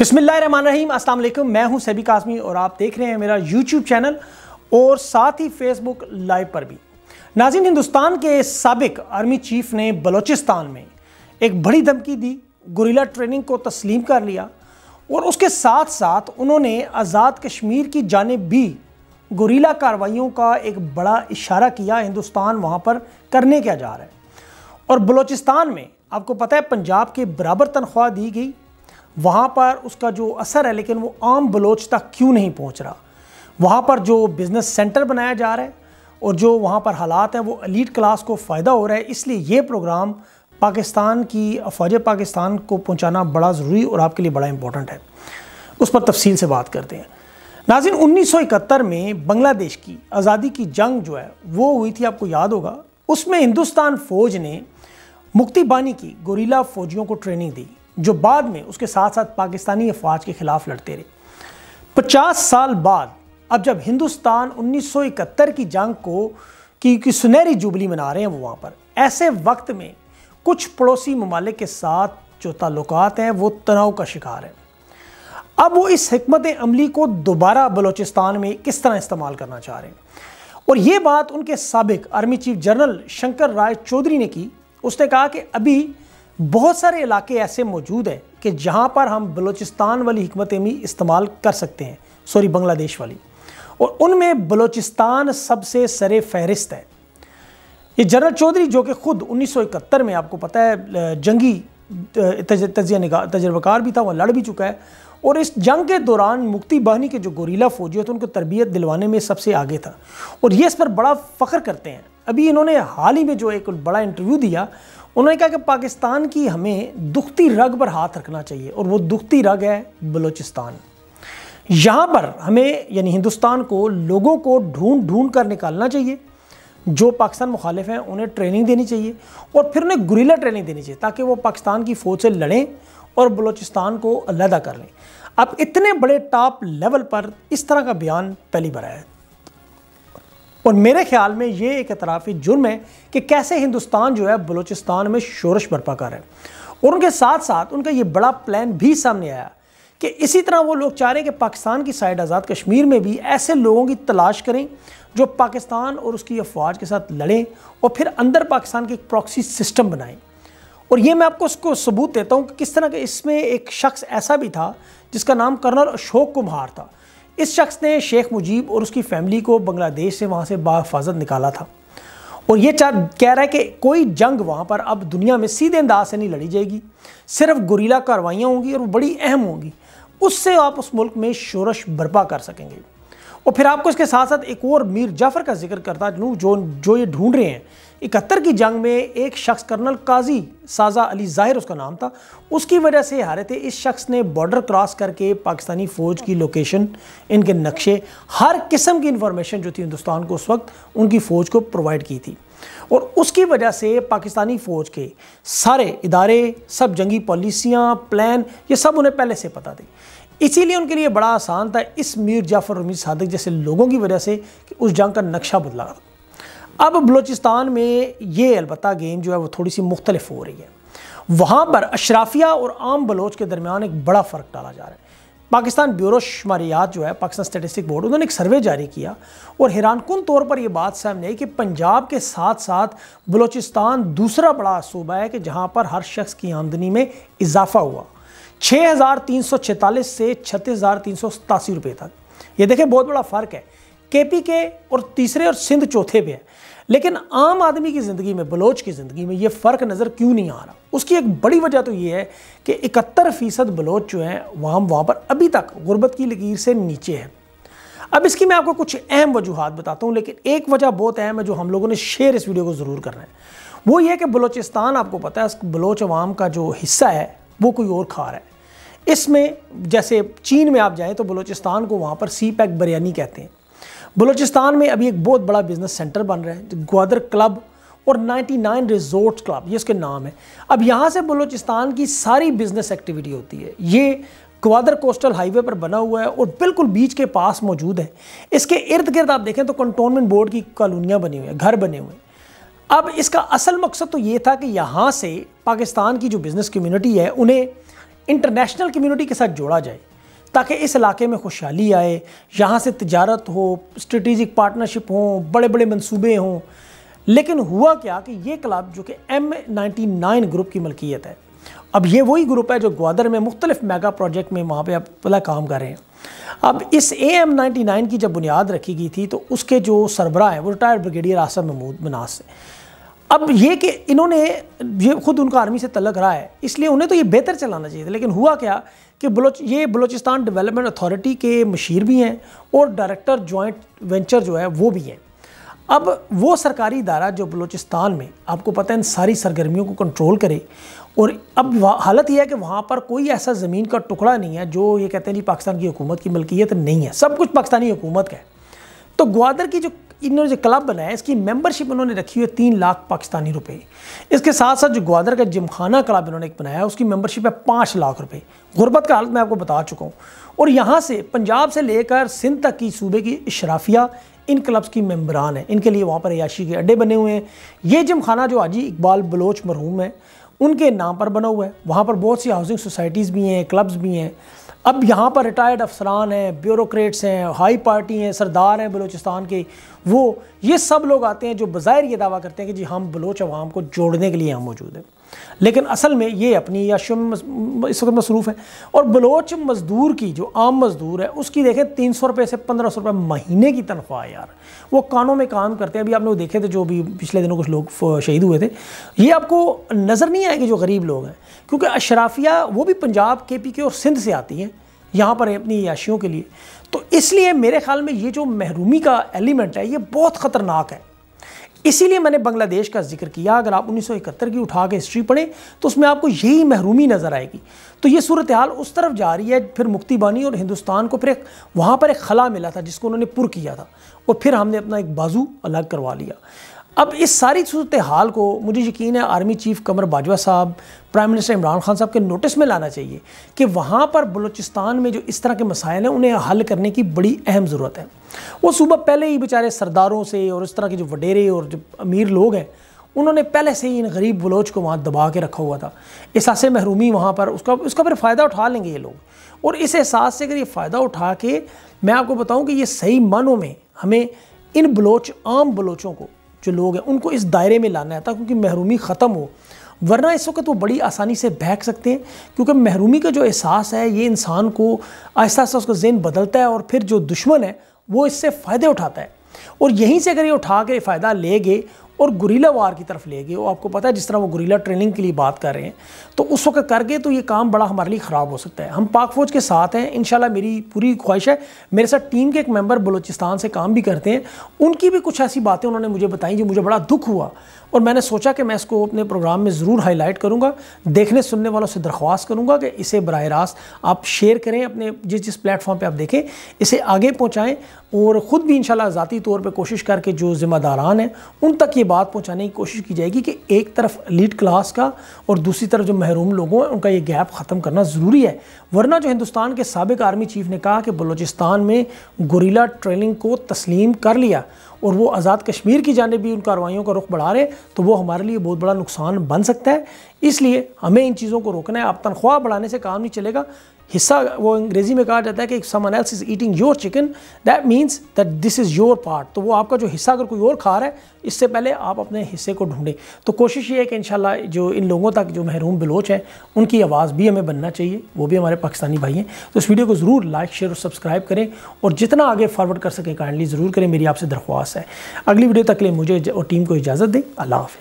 बिस्मिल्लाम अस्सलाम मैं हूं सैबी कासमी और आप देख रहे हैं मेरा यूट्यूब चैनल और साथ ही फेसबुक लाइव पर भी नाजिन हिंदुस्तान के सबक आर्मी चीफ ने बलूचिस्तान में एक बड़ी धमकी दी गुरीला ट्रेनिंग को तस्लीम कर लिया और उसके साथ साथ उन्होंने आज़ाद कश्मीर की जानब भी गुरीला कार्रवाइयों का एक बड़ा इशारा किया हिंदुस्तान वहाँ पर करने क्या जा रहा है और बलूचिस्तान में आपको पता है पंजाब के बराबर तनख्वाह दी गई वहाँ पर उसका जो असर है लेकिन वो आम बलोच तक क्यों नहीं पहुँच रहा वहाँ पर जो बिज़नेस सेंटर बनाया जा रहा है और जो वहाँ पर हालात हैं वो अलीट क्लास को फ़ायदा हो रहा है इसलिए ये प्रोग्राम पाकिस्तान की अफवाज पाकिस्तान को पहुँचाना बड़ा ज़रूरी और आपके लिए बड़ा इम्पोर्टेंट है उस पर तफसील से बात करते हैं नाजिन 1971 में बांग्लादेश की आज़ादी की जंग जो है वो हुई थी आपको याद होगा उसमें हिंदुस्तान फ़ौज ने मुक्ति बानी की गोरीला फौजियों को ट्रेनिंग दी जो बाद में उसके साथ साथ पाकिस्तानी अफवाज के खिलाफ लड़ते रहे पचास साल बाद अब जब हिंदुस्तान 1971 की जंग को की, की सुनहरी जुबली मना रहे हैं वो वहाँ पर ऐसे वक्त में कुछ पड़ोसी ममालिक के साथ जो ताल्लुक हैं वो तनाव का शिकार है अब वो इस हमत अमली को दोबारा बलोचिस्तान में किस तरह इस्तेमाल करना चाह रहे हैं और ये बात उनके सबक army chief general Shankar Rai Chowdhury ने की उसने कहा कि अभी बहुत सारे इलाके ऐसे मौजूद हैं कि जहाँ पर हम बलोचिस्तान वाली हमत अमी इस्तेमाल कर सकते हैं सॉरी बांग्लादेश वाली और उनमें बलोचिस्तान सबसे सर फहरिस्त है ये जनरल चौधरी जो कि खुद 1971 में आपको पता है जंगी तजिया तजर्बाकार भी था वह लड़ भी चुका है और इस जंग के दौरान मुक्ति बहनी के जो गोरीला फौजी होते तो उनको तरबियत दिलवाने में सबसे आगे था और ये इस पर बड़ा फ़ख्र करते हैं अभी इन्होंने हाल ही में जो एक बड़ा इंटरव्यू दिया उन्होंने कहा कि पाकिस्तान की हमें दुखती रग पर हाथ रखना चाहिए और वो दुखती रग है बलूचिस्तान यहाँ पर हमें यानी हिंदुस्तान को लोगों को ढूंढ ढूंढ कर निकालना चाहिए जो पाकिस्तान मुखालिफ हैं उन्हें ट्रेनिंग देनी चाहिए और फिर उन्हें गुरीला ट्रेनिंग देनी चाहिए ताकि वो पाकिस्तान की फ़ौज से लड़ें और बलूचिस्तान को अलहदा कर लें अब इतने बड़े टॉप लेवल पर इस तरह का बयान पहली बार आया और मेरे ख्याल में ये एक अतराफ़ी जुर्म है कि कैसे हिंदुस्तान जो है बलूचिस्तान में शोरश बरपा कर रहे और उनके साथ साथ उनका ये बड़ा प्लान भी सामने आया कि इसी तरह वो लोग चाह रहे हैं कि पाकिस्तान की साइड आज़ाद कश्मीर में भी ऐसे लोगों की तलाश करें जो पाकिस्तान और उसकी अफवाज के साथ लड़ें और फिर अंदर पाकिस्तान की एक प्रॉक्सी सिस्टम बनाएं और ये मैं आपको उसको सबूत देता हूँ कि किस तरह के इसमें एक शख्स ऐसा भी था जिसका नाम कर्नल अशोक कुमार था इस शख्स ने शेख मुजीब और उसकी फैमिली को बांग्लादेश से वहाँ से बाफाजत निकाला था और ये चार कह रहा है कि कोई जंग वहाँ पर अब दुनिया में सीधे अंदाज से नहीं लड़ी जाएगी सिर्फ गुरीला कार्रवाइयाँ होंगी और बड़ी अहम होंगी उससे आप उस मुल्क में शोरश बर्पा कर सकेंगे और फिर आपको इसके साथ साथ एक और मीर जाफर का जिक्र करता जनू जो जो ये ढूंढ रहे हैं इकहत्तर की जंग में एक शख्स कर्नल काजी साजा अली जाहिर उसका नाम था उसकी वजह से हारे थे इस शख्स ने बॉर्डर क्रॉस करके पाकिस्तानी फ़ौज की लोकेशन इनके नक्शे हर किस्म की इंफॉर्मेशन जो थी हिंदुस्तान को उस वक्त उनकी फ़ौज को प्रोवाइड की थी और उसकी वजह से पाकिस्तानी फ़ौज के सारे इदारे सब जंगी पॉलिसियाँ प्लान ये सब उन्हें पहले से पता थी इसीलिए उनके लिए बड़ा आसान था इस मीर जाफ़र और मीर सादक जैसे लोगों की वजह से कि उस जंग का नक्शा बदला अब बलूचिस्तान में ये अलबत् गेम जो है वो थोड़ी सी मुख्तलिफ हो रही है वहाँ पर अशराफिया और आम बलोच के दरमियान एक बड़ा फ़र्क डाला जा रहा है पाकिस्तान ब्यूरो शुमारियात जो है पाकिस्तान स्टेटिस्टिक बोर्ड उन्होंने एक सर्वे जारी किया और हैरानकुन तौर पर यह बात सामने आई कि पंजाब के साथ साथ बलोचिस्तान दूसरा बड़ा सूबा है कि जहाँ पर हर शख्स की आमदनी में इजाफा हुआ 6,346 से छत्तीस रुपए तक ये देखें बहुत बड़ा फ़र्क है केपी के और तीसरे और सिंध चौथे पे है लेकिन आम आदमी की ज़िंदगी में बलोच की ज़िंदगी में ये फ़र्क नज़र क्यों नहीं आ रहा उसकी एक बड़ी वजह तो ये है कि इकहत्तर फ़ीसद बलोच जो हैं वहाँ वहाँ पर अभी तक गुर्बत की लकीर से नीचे है अब इसकी मैं आपको कुछ अहम वजूहत बताता हूँ लेकिन एक वजह बहुत अहम है जो हम लोगों ने शेयर इस वीडियो को ज़रूर करना है वो ये कि बलोचिस्तान आपको पता है बलोच अवाम का जो हिस्सा है वो कोई और खा रहा है इसमें जैसे चीन में आप जाएँ तो बलूचिस्तान को वहाँ पर सी पैक बिरयानी कहते हैं बलूचिस्तान में अभी एक बहुत बड़ा बिजनेस सेंटर बन रहा है ग्वादर क्लब और 99 रिजोर्ट क्लब ये इसके नाम है अब यहाँ से बलूचिस्तान की सारी बिजनेस एक्टिविटी होती है ये ग्वादर कोस्टल हाईवे पर बना हुआ है और बिल्कुल बीच के पास मौजूद है इसके इर्द गिर्द आप देखें तो कंटोनमेंट बोर्ड की कॉलोनियाँ बनी हुई हैं घर बने हुए हैं अब इसका असल मकसद तो ये था कि यहाँ से पाकिस्तान की जो बिज़नेस कम्युनिटी है उन्हें इंटरनेशनल कम्युनिटी के साथ जोड़ा जाए ताकि इस इलाके में खुशहाली आए यहाँ से तजारत हो स्ट्रेटिजिक पार्टनरशिप हो बड़े बड़े मंसूबे हों लेकिन हुआ क्या कि ये क्लब जो कि एम नाइन्टी नाइन ग्रुप की मलकियत है अब ये वही ग्रुप है जो ग्वादर में मुख्तलिफ मेगा प्रोजेक्ट में वहाँ पर अब पला काम कर रहे हैं अब इस ए एम नाइन्टी नाइन की जब बुनियाद रखी गई थी तो उसके जो सरबरा हैं वो रिटायर्ड ब्रिगेडियर आसम महमूद मनास अब ये कि इन्होंने ये खुद उनका आर्मी से तलक रहा है इसलिए उन्हें तो ये बेहतर चलाना चाहिए लेकिन हुआ क्या कि बलोच ये बलोचिस्तान डेवलपमेंट अथॉरिटी के मशीर भी हैं और डायरेक्टर जॉइंट वेंचर जो है वो भी हैं अब वो सरकारी इदारा जो बलोचिस्तान में आपको पता है इन सारी सरगर्मियों को कंट्रोल करे और अब हालत यह है कि वहाँ पर कोई ऐसा ज़मीन का टुकड़ा नहीं है जो ये कहते हैं जी पाकिस्तान की हुकूमत की मलकियत नहीं है सब कुछ पाकिस्तानी हुकूमत का है तो ग्वादर की जो इन्होंने जो क्लब बनाया इसकी मेंबरशिप इन्होंने रखी हुई है तीन लाख पाकिस्तानी रुपए इसके साथ साथ जो ग्वादर का जिमखाना क्लब इन्होंने एक बनाया है उसकी मेंबरशिप है पाँच लाख रुपए गुर्बत का हालत मैं आपको बता चुका हूँ और यहाँ से पंजाब से लेकर सिंध तक की सूबे की इशराफिया इन क्लब्स की मेम्बरान है इनके लिए वहाँ पर याशी के अड्डे बने हुए हैं ये जिमखाना जो आजी इकबाल बलोच मरहूम है उनके नाम पर बना हुआ है वहाँ पर बहुत सी हाउसिंग सोसाइटीज़ भी हैं क्लब्स भी हैं अब यहाँ पर रिटायर्ड अफसरान हैं ब्यूरोक्रेट्स हैं हाई पार्टी हैं सरदार हैं बलूचिस्तान के वो ये सब लोग आते हैं जो बाहर ये दावा करते हैं कि जी हम बलोच अवाम को जोड़ने के लिए हम मौजूद हैं लेकिन असल में ये अपनी याशियों में इस वक्त मसरूफ़ है और बलोच मज़दूर की जो आम मज़दूर है उसकी देखें तीन सौ रुपये से पंद्रह सौ रुपये महीने की तनख्वाह यार वो कानों में काम करते हैं अभी आपने वो देखे थे जो अभी पिछले दिनों कुछ लोग शहीद हुए थे ये आपको नज़र नहीं आएगी जो गरीब लोग हैं क्योंकि अशराफिया वो भी पंजाब के पी के और सिंध से आती हैं यहाँ पर अपनी याशियों के लिए तो इसलिए मेरे ख्याल में ये जो महरूमी का एलिमेंट है ये बहुत ख़तरनाक है इसीलिए मैंने बांग्लादेश का जिक्र किया अगर आप 1971 की उठा के हिस्ट्री पढ़ें तो उसमें आपको यही महरूमी नज़र आएगी तो ये सूरत हाल उस तरफ जा रही है फिर मुक्ति बानी और हिंदुस्तान को फिर एक वहाँ पर एक खला मिला था जिसको उन्होंने पुर किया था और फिर हमने अपना एक बाजू अलग करवा लिया अब इस सारी सूरत हाल को मुझे यकीन है आर्मी चीफ़ कमर बाजवा साहब प्राइम मिनिस्टर इमरान खान साहब के नोटिस में लाना चाहिए कि वहाँ पर बलूचिस्तान में जो इस तरह के मसाइल हैं उन्हें हल करने की बड़ी अहम ज़रूरत है वो सुबह पहले ही बेचारे सरदारों से और इस तरह के जो वडेरे और जो अमीर लोग हैं उन्होंने पहले से ही इन गरीब बलोच को वहाँ दबा के रखा हुआ था एहसास महरूमी वहाँ पर उसका उसका फिर फ़ायदा उठा लेंगे ये लोग और इस एहसास से अगर ये फ़ायदा उठा के मैं आपको बताऊँ कि ये सही मानों में हमें इन बलोच आम बलोचों को जो लोग हैं उनको इस दायरे में लाना है ताकि महरूमी ख़त्म हो वरना इस वक्त वो बड़ी आसानी से बहक सकते हैं क्योंकि महरूमी का जो एहसास है ये इंसान को आहिस्ता आहिस्ता उसका जहन बदलता है और फिर जो दुश्मन है वो इससे फ़ायदे उठाता है और यहीं से अगर ये उठा के फ़ायदा ले गए और गुरीला वार की तरफ ले गए वो आपको पता है जिस तरह वो गुरीला ट्रेनिंग के लिए बात कर रहे हैं तो उस वक्त कर गए तो ये काम बड़ा हमारे लिए ख़राब हो सकता है हम पाक फ़ौज के साथ हैं इन मेरी पूरी ख्वाहिश है मेरे साथ टीम के एक मेम्बर बलोचिस्तान से काम भी करते हैं उनकी भी कुछ ऐसी बातें उन्होंने मुझे बताई जो मुझे बड़ा दुख हुआ और मैंने सोचा कि मैं इसको अपने प्रोग्राम में ज़रूर हाईलाइट करूँगा देखने सुनने वालों से दरख्वास्त करूँगा कि इसे बरह रास्त आप शेयर करें अपने जिस जिस प्लेटफॉर्म पर आप देखें इसे आगे पहुँचाएँ और ख़ुद भी इन शाती तौर पर कोशिश करके जो ज़िम्मेदारान हैं उन तक ये बात पहुँचाने की कोशिश की जाएगी कि एक तरफ लीड क्लास का और दूसरी तरफ जो महरूम लोगों हैं उनका ये गैप ख़त्म करना ज़रूरी है वरना जो हिंदुस्तान के सबक आर्मी चीफ ने कहा कि बलोचिस्तान में गुरीला ट्रेनिंग को तस्लीम कर लिया और वो आज़ाद कश्मीर की जानब भी उन कार्रवाइयों का रुख बढ़ा रहे तो वो हमारे लिए बहुत बड़ा नुकसान बन सकता है इसलिए हमें इन चीज़ों को रोकना है आप तनख्वाह बढ़ाने से काम नहीं चलेगा हिस्सा वो अंग्रेज़ी में कहा जाता है कि someone else is eating your chicken that means that this is your part तो वो आपका जो हिस्सा अगर कोई और खा रहा है इससे पहले आप अपने हिस्से को ढूंढें तो कोशिश ये है कि इन जो इन लोगों तक जो महरूम बलोच हैं उनकी आवाज़ भी हमें बनना चाहिए वो भी हमारे पाकिस्तानी भाई हैं तो इस वीडियो को ज़रूर लाइक शेयर और सब्सक्राइब करें और जितना आगे फॉरवर्ड कर सकें काइंडली ज़रूर करें मेरी आपसे दरख्वास्त है अगली वीडियो तक लिए मुझे और टीम को इजाज़त दें अल्लाह हाफ़